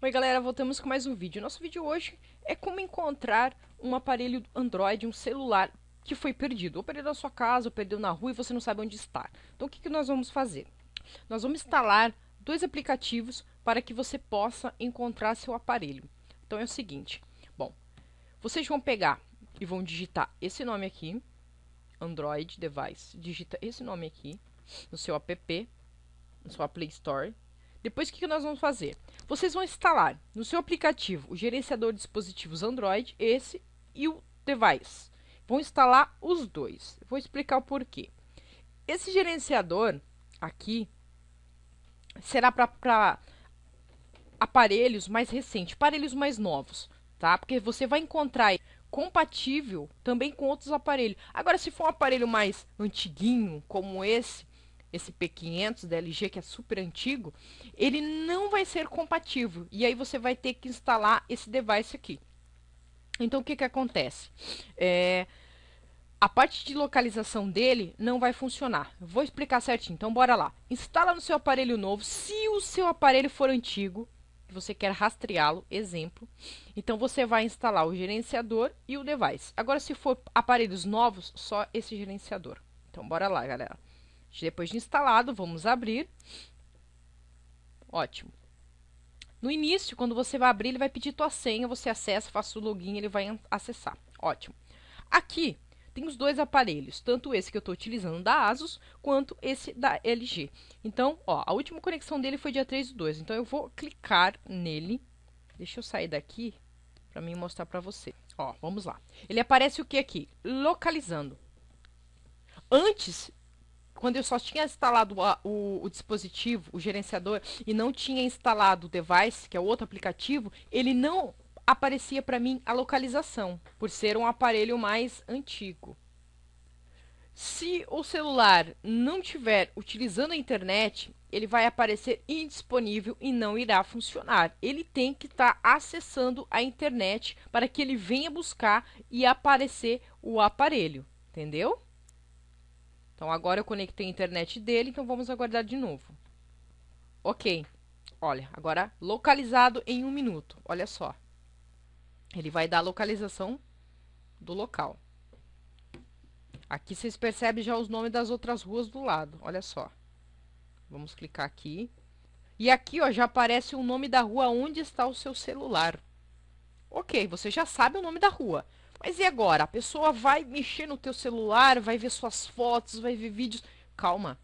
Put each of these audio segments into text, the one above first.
Oi galera, voltamos com mais um vídeo. Nosso vídeo hoje é como encontrar um aparelho Android, um celular que foi perdido. Ou perdeu na sua casa, ou perdeu na rua e você não sabe onde está. Então o que, que nós vamos fazer? Nós vamos instalar dois aplicativos para que você possa encontrar seu aparelho. Então é o seguinte, bom, vocês vão pegar e vão digitar esse nome aqui, Android Device, digita esse nome aqui no seu app, no sua Play Store. Depois o que, que nós vamos fazer? Vocês vão instalar no seu aplicativo o gerenciador de dispositivos Android, esse e o device. Vão instalar os dois. vou explicar o porquê. Esse gerenciador aqui será para aparelhos mais recentes, aparelhos mais novos, tá? Porque você vai encontrar compatível também com outros aparelhos. Agora, se for um aparelho mais antiguinho, como esse, esse P500 da LG, que é super antigo, ele não vai ser compatível. E aí você vai ter que instalar esse device aqui. Então, o que, que acontece? É, a parte de localização dele não vai funcionar. Vou explicar certinho, então bora lá. Instala no seu aparelho novo, se o seu aparelho for antigo, você quer rastreá-lo, exemplo, então você vai instalar o gerenciador e o device. Agora, se for aparelhos novos, só esse gerenciador. Então, bora lá, galera. Depois de instalado, vamos abrir. Ótimo. No início, quando você vai abrir, ele vai pedir tua senha, você acessa, faça o login, ele vai acessar. Ótimo. Aqui tem os dois aparelhos, tanto esse que eu estou utilizando da ASUS, quanto esse da LG. Então, ó, a última conexão dele foi dia 3 do 2, então eu vou clicar nele. Deixa eu sair daqui para mim mostrar para você. Ó, vamos lá. Ele aparece o que aqui? Localizando. Antes quando eu só tinha instalado a, o, o, dispositivo, o gerenciador, e não tinha instalado o device, que é o outro aplicativo, ele não aparecia para mim a localização, por ser um aparelho mais antigo. Se o celular não tiver utilizando a internet, ele vai aparecer indisponível e não irá funcionar. Ele tem que estar tá acessando a internet para que ele venha buscar e aparecer o aparelho, entendeu? Então agora eu conectei a internet dele, então vamos aguardar de novo. Ok. Olha, agora localizado em um minuto. Olha só. Ele vai dar a localização do local. Aqui vocês percebem já os nomes das outras ruas do lado. Olha só. Vamos clicar aqui. E aqui ó, já aparece o nome da rua onde está o seu celular. Ok, você já sabe o nome da rua. Mas e agora? A pessoa vai mexer no teu celular, vai ver suas fotos, vai ver vídeos. Calma.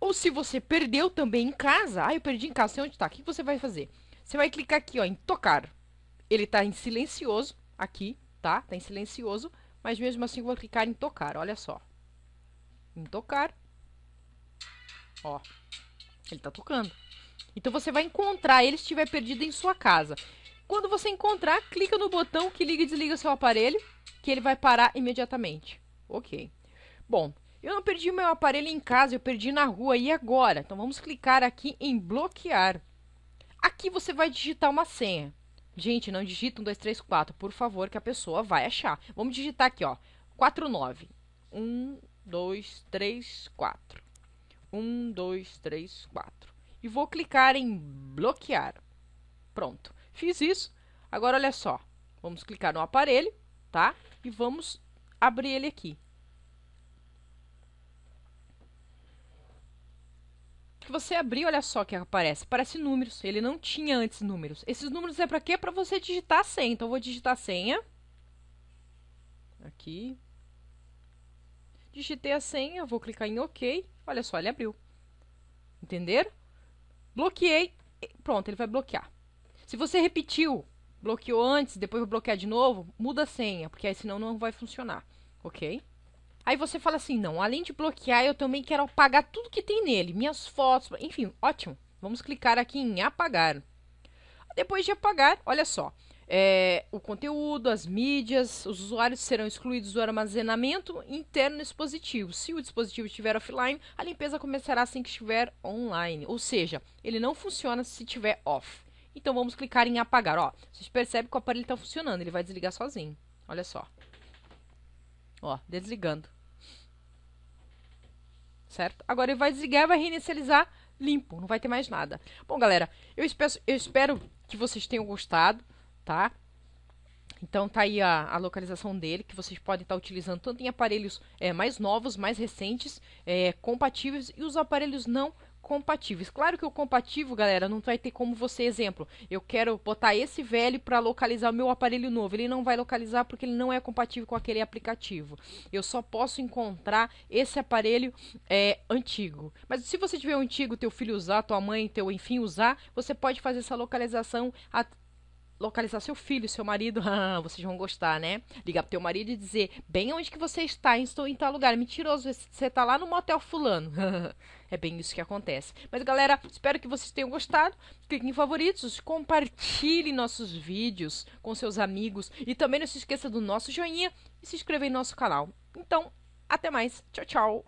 Ou se você perdeu também em casa, ah, eu perdi em casa, sei onde está. O que você vai fazer? Você vai clicar aqui, ó, em tocar. Ele está em silencioso aqui, tá? Tá em silencioso, mas mesmo assim eu vou clicar em tocar, olha só. Em tocar. Ó. Ele está tocando. Então você vai encontrar ele se estiver perdido em sua casa. Quando você encontrar, clica no botão que liga e desliga seu aparelho, que ele vai parar imediatamente. Ok. Bom, eu não perdi meu aparelho em casa, eu perdi na rua. E agora? Então vamos clicar aqui em bloquear. Aqui você vai digitar uma senha. Gente, não digita 1, 2, 3, 4, por favor, que a pessoa vai achar. Vamos digitar aqui, ó. 4, 9. 1, 2, 3, 4. 1, 2, 3, 4. E vou clicar em bloquear. Pronto. Fiz isso. Agora, olha só. Vamos clicar no aparelho, tá? E vamos abrir ele aqui. que você abrir, olha só que aparece. Aparece números. Ele não tinha antes números. Esses números é para quê? Para você digitar a senha. Então, eu vou digitar a senha. Aqui. Digitei a senha, vou clicar em OK. Olha só, ele abriu. Entenderam? Bloqueei. Pronto, ele vai bloquear. Se você repetiu, bloqueou antes, depois vai bloquear de novo, muda a senha, porque aí senão não vai funcionar, ok? Aí você fala assim, não, além de bloquear, eu também quero apagar tudo que tem nele, minhas fotos, enfim, ótimo. Vamos clicar aqui em apagar. Depois de apagar, olha só, é, o conteúdo, as mídias, os usuários serão excluídos do armazenamento interno do dispositivo. Se o dispositivo estiver offline, a limpeza começará assim que estiver online, ou seja, ele não funciona se estiver off. Então vamos clicar em apagar, ó. Vocês percebem que o aparelho está funcionando, ele vai desligar sozinho. Olha só. Ó, desligando. Certo? Agora ele vai desligar e vai reinicializar limpo, não vai ter mais nada. Bom, galera, eu espero, eu espero que vocês tenham gostado, tá? Então tá aí a, a, localização dele, que vocês podem estar tá utilizando tanto em aparelhos é, mais novos, mais recentes, é, compatíveis, e os aparelhos não compatíveis. Claro que o compatível, galera, não vai ter como você exemplo. Eu quero botar esse velho para localizar o meu aparelho novo. Ele não vai localizar porque ele não é compatível com aquele aplicativo. Eu só posso encontrar esse aparelho é, antigo. Mas se você tiver um antigo, teu filho usar, tua mãe, teu enfim usar, você pode fazer essa localização localizar seu filho, seu marido, ah, vocês vão gostar, né? Ligar pro teu marido e dizer, bem onde que você está, estou em tal lugar. Mentiroso, você tá lá no motel fulano. é bem isso que acontece. Mas galera, espero que vocês tenham gostado. Clique em favoritos, compartilhe nossos vídeos com seus amigos e também não se esqueça do nosso joinha e se inscreva em nosso canal. Então, até mais. Tchau, tchau.